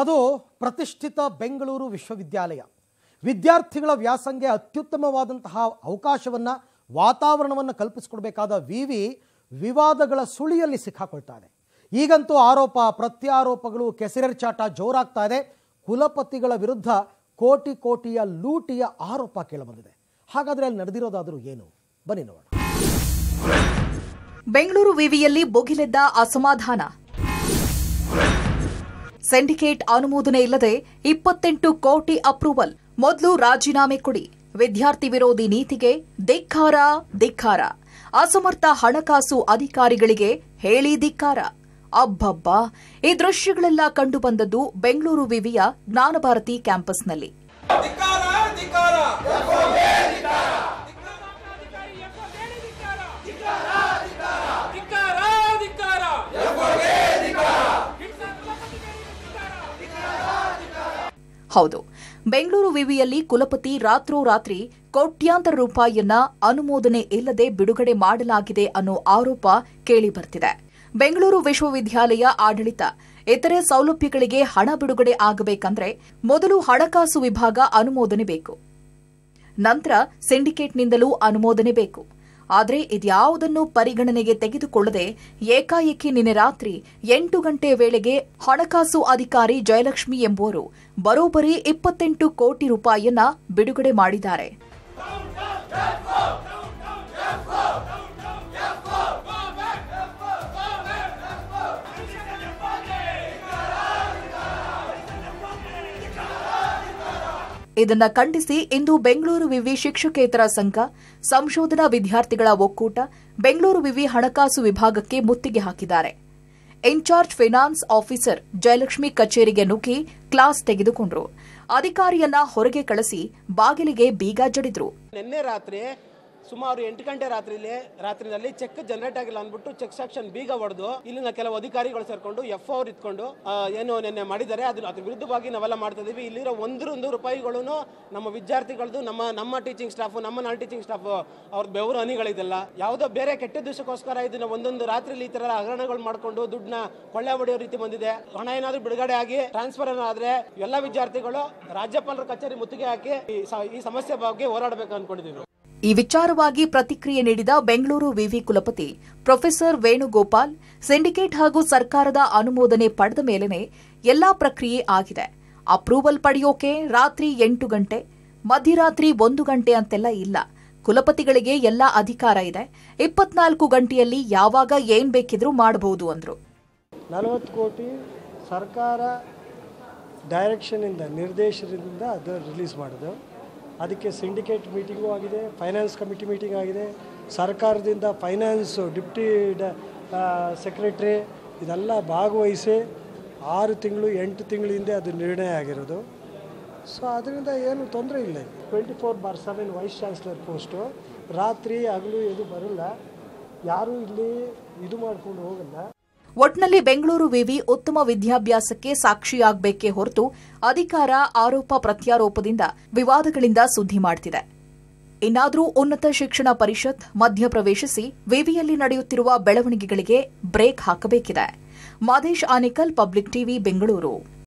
ಅದು ಪ್ರತಿಷ್ಠಿತ ಬೆಂಗಳೂರು ವಿಶ್ವವಿದ್ಯಾಲಯ ವಿದ್ಯಾರ್ಥಿಗಳ ವ್ಯಾಸಂಗೆ ಅತ್ಯುತ್ತಮವಾದಂತಹ ಅವಕಾಶವನ್ನು ವಾತಾವರಣವನ್ನು ಕಲ್ಪಿಸಿಕೊಡ್ಬೇಕಾದ ವಿವಿ ವಿವಾದಗಳ ಸುಳಿಯಲ್ಲಿ ಸಿಕ್ಕಾಕೊಳ್ತಾನೆ ಈಗಂತೂ ಆರೋಪ ಪ್ರತ್ಯಾರೋಪಗಳು ಚಾಟ ಜೋರಾಗ್ತಾ ಇದೆ ಕುಲಪತಿಗಳ ವಿರುದ್ಧ ಕೋಟಿ ಕೋಟಿಯ ಲೂಟಿಯ ಆರೋಪ ಕೇಳಬಂದಿದೆ ಹಾಗಾದರೆ ಅಲ್ಲಿ ನಡೆದಿರೋದಾದರೂ ಏನು ಬನ್ನಿ ನೋಡೋಣ ಬೆಂಗಳೂರು ವಿವಿಯಲ್ಲಿ ಬೊಗಿಲೆದ್ದ ಅಸಮಾಧಾನ ಸಿಂಡಿಕೇಟ್ ಅನುಮೋದನೆ ಇಲ್ಲದೆ ಇಪ್ಪತ್ತೆಂಟು ಕೋಟಿ ಅಪ್ರೂವಲ್ ಮೊದಲು ರಾಜೀನಾಮೆ ಕೊಡಿ ವಿದ್ಯಾರ್ಥಿ ವಿರೋಧಿ ನೀತಿಗೆ ಧಿಕ್ಕಾರ ಧಿಕ್ಕಾರ ಅಸಮರ್ಥ ಹಣಕಾಸು ಅಧಿಕಾರಿಗಳಿಗೆ ಹೇಳಿ ಧಿಕ್ಕಾರ ಅಬ್ಬಬ್ಬ ಈ ದೃಶ್ಯಗಳೆಲ್ಲ ಕಂಡುಬಂದದ್ದು ಬೆಂಗಳೂರು ವಿವಿಯ ಜ್ಞಾನಭಾರತಿ ಕ್ಯಾಂಪಸ್ನಲ್ಲಿ ಹೌದು ಬೆಂಗಳೂರು ವಿವಿಯಲ್ಲಿ ಕುಲಪತಿ ರಾತ್ರೋರಾತ್ರಿ ಕೋಟ್ಯಾಂತರ ರೂಪಾಯಿಯನ್ನ ಅನುಮೋದನೆ ಇಲ್ಲದೆ ಬಿಡುಗಡೆ ಮಾಡಲಾಗಿದೆ ಅನ್ನೋ ಆರೋಪ ಕೇಳಿಬರ್ತಿದೆ ಬೆಂಗಳೂರು ವಿಶ್ವವಿದ್ಯಾಲಯ ಆಡಳಿತ ಇತರೆ ಸೌಲಭ್ಯಗಳಿಗೆ ಹಣ ಬಿಡುಗಡೆ ಆಗಬೇಕಂದ್ರೆ ಮೊದಲು ಹಣಕಾಸು ವಿಭಾಗ ಅನುಮೋದನೆ ಬೇಕು ನಂತರ ಸಿಂಡಿಕೇಟ್ನಿಂದಲೂ ಅನುಮೋದನೆ ಬೇಕು ಆದರೆ ಇದ್ಯಾವುದನ್ನು ಪರಿಗಣನೆಗೆ ತೆಗೆದುಕೊಳ್ಳದೆ ಏಕಾಏಕಿ ನಿನ್ನೆ ರಾತ್ರಿ ಎಂಟು ಗಂಟೆ ವೇಳೆಗೆ ಹಣಕಾಸು ಅಧಿಕಾರಿ ಜಯಲಕ್ಷ್ಮಿ ಎಂಬುವರು ಬರೋಬ್ಬರಿ ಇಪ್ಪತ್ತೆಂಟು ಕೋಟಿ ರೂಪಾಯಿಯನ್ನ ಬಿಡುಗಡೆ ಮಾಡಿದ್ದಾರೆ ಇದನ್ನು ಖಂಡಿಸಿ ಇಂದು ಬೆಂಗಳೂರು ವಿವಿ ಶಿಕ್ಷಕೇತರ ಸಂಘ ಸಂಶೋಧನಾ ವಿದ್ಯಾರ್ಥಿಗಳ ಒಕ್ಕೂಟ ಬೆಂಗಳೂರು ವಿವಿ ಹಣಕಾಸು ವಿಭಾಗಕ್ಕೆ ಮುತ್ತಿಗೆ ಹಾಕಿದ್ದಾರೆ ಇನ್ಚಾರ್ಜ್ ಫೈನಾನ್ಸ್ ಆಫೀಸರ್ ಜಯಲಕ್ಷ್ಮಿ ಕಚೇರಿಗೆ ನುಗ್ಗಿ ಕ್ಲಾಸ್ ತೆಗೆದುಕೊಂಡರು ಅಧಿಕಾರಿಯನ್ನ ಹೊರಗೆ ಕಳಿಸಿ ಬಾಗಿಲಿಗೆ ಬೀಗ ಜಡಿದ್ರು ರಾತ್ರಿ ಸುಮಾರು ಎಂಟು ಗಂಟೆ ರಾತ್ರಿಲಿ ರಾತ್ರಿನಲ್ಲಿ ಚೆಕ್ ಜನರೇಟ್ ಆಗಿಲ್ಲ ಅಂದ್ಬಿಟ್ಟು ಚೆಕ್ ಸೆಕ್ಷನ್ ಬೀಗ ಹೊಡೆದು ಇಲ್ಲಿನ ಕೆಲವು ಅಧಿಕಾರಿಗಳು ಸೇರ್ಕೊಂಡು ಎಫ್ ಅವ್ರು ಇಟ್ಕೊಂಡು ಏನು ನಿನ್ನೆ ಮಾಡಿದ್ದಾರೆ ಅದ್ರ ಅದ್ರ ವಿರುದ್ಧವಾಗಿ ನಾವೆಲ್ಲ ಮಾಡ್ತಾ ಇದೀವಿ ಇಲ್ಲಿರೋ ಒಂದರೊಂದು ರೂಪಾಯಿಗಳು ನಮ್ಮ ವಿದ್ಯಾರ್ಥಿಗಳದ್ದು ನಮ್ಮ ನಮ್ಮ ಟೀಚಿಂಗ್ ಸ್ಟಾಫ್ ನಮ್ಮ ನಾನ್ ಟೀಚಿಂಗ್ ಸ್ಟಾಫ್ ಅವ್ರ ಬೆವರು ಹನಿಗಳಿದೆಲ್ಲ ಯಾವುದೋ ಬೇರೆ ಕೆಟ್ಟ ದಿವಸಕ್ಕೋಸ್ಕರ ಇದನ್ನ ಒಂದೊಂದು ರಾತ್ರಿಲಿ ಈ ತರ ಹಗರಣಗಳು ಮಾಡ್ಕೊಂಡು ದುಡ್ಡನ್ನ ಕೊಳ್ಳೆ ಹೊಡೆಯೋ ರೀತಿ ಬಂದಿದೆ ಹಣ ಏನಾದರೂ ಬಿಡುಗಡೆ ಆಗಿ ಟ್ರಾನ್ಸ್ಫರ್ ಏನಾದ್ರೆ ಎಲ್ಲ ವಿದ್ಯಾರ್ಥಿಗಳು ರಾಜ್ಯಪಾಲರ ಕಚೇರಿ ಮುತ್ತಿಗೆ ಹಾಕಿ ಈ ಸಮಸ್ಯೆ ಬಗ್ಗೆ ಹೋರಾಡಬೇಕು ಅನ್ಕೊಂಡಿದ್ದೀವಿ ಈ ವಿಚಾರವಾಗಿ ಪ್ರತಿಕ್ರಿಯೆ ನೀಡಿದ ಬೆಂಗಳೂರು ವಿವಿ ಕುಲಪತಿ ಪ್ರೊಫೆಸರ್ ವೇಣುಗೋಪಾಲ್ ಸಿಂಡಿಕೇಟ್ ಹಾಗೂ ಸರ್ಕಾರದ ಅನುಮೋದನೆ ಪಡೆದ ಮೇಲೆನೆ ಎಲ್ಲಾ ಪ್ರಕ್ರಿಯೆ ಆಗಿದೆ ಅಪ್ರೂವಲ್ ಪಡೆಯೋಕೆ ರಾತ್ರಿ ಎಂಟು ಗಂಟೆ ಮಧ್ಯರಾತ್ರಿ ಒಂದು ಗಂಟೆ ಅಂತೆಲ್ಲ ಇಲ್ಲ ಕುಲಪತಿಗಳಿಗೆ ಎಲ್ಲ ಅಧಿಕಾರ ಇದೆ ಇಪ್ಪತ್ನಾಲ್ಕು ಗಂಟೆಯಲ್ಲಿ ಯಾವಾಗ ಏನ್ ಬೇಕಿದ್ರು ಮಾಡಬಹುದು ಅಂದ್ರು ನಲವತ್ತು ಕೋಟಿ ಸರ್ಕಾರ ಇಂದ ನಿರ್ದೇಶನದಿಂದ ಅದು ರಿಲೀಸ್ ಮಾಡಿದೆವು ಅದಕ್ಕೆ ಸಿಂಡಿಕೇಟ್ ಮೀಟಿಂಗೂ ಆಗಿದೆ ಫೈನಾನ್ಸ್ ಕಮಿಟಿ ಮೀಟಿಂಗ್ ಆಗಿದೆ ಸರ್ಕಾರದಿಂದ ಫೈನಾನ್ಸು ಡಿಪ್ಟಿ ಡ ಸೆಕ್ರೆಟ್ರಿ ಇದೆಲ್ಲ ಭಾಗವಹಿಸಿ ಆರು ತಿಂಗಳು ಎಂಟು ತಿಂಗಳ ಹಿಂದೆ ಅದು ನಿರ್ಣಯ ಆಗಿರೋದು ಸೊ ಅದರಿಂದ ಏನು ತೊಂದರೆ ಇಲ್ಲ twenty four bar seven vice chancellor post ರಾತ್ರಿ ಹಗಲು ಇದು ಬರಲ್ಲ ಯಾರೂ ಇಲ್ಲಿ ಇದು ಮಾಡ್ಕೊಂಡು ಹೋಗಲ್ಲ ಒಟ್ನಲ್ಲಿ ಬೆಂಗಳೂರು ವಿವಿ ಉತ್ತಮ ವಿದ್ಯಾಭ್ಯಾಸಕ್ಕೆ ಸಾಕ್ಷಿಯಾಗಬೇಕೇ ಹೊರತು ಅಧಿಕಾರ ಆರೋಪ ಪ್ರತ್ಯಾರೋಪದಿಂದ ವಿವಾದಗಳಿಂದ ಸುದ್ದಿ ಮಾಡುತ್ತಿದೆ ಇನ್ನಾದರೂ ಉನ್ನತ ಶಿಕ್ಷಣ ಪರಿಷತ್ ಮಧ್ಯಪ್ರವೇಶಿಸಿ ವಿವಿಯಲ್ಲಿ ನಡೆಯುತ್ತಿರುವ ಬೆಳವಣಿಗೆಗಳಿಗೆ ಬ್ರೇಕ್ ಹಾಕಬೇಕಿದೆ ಮಾದೇಶ್ ಆನೇಕಲ್ ಪಬ್ಲಿಕ್ ಟಿವಿ ಬೆಂಗಳೂರು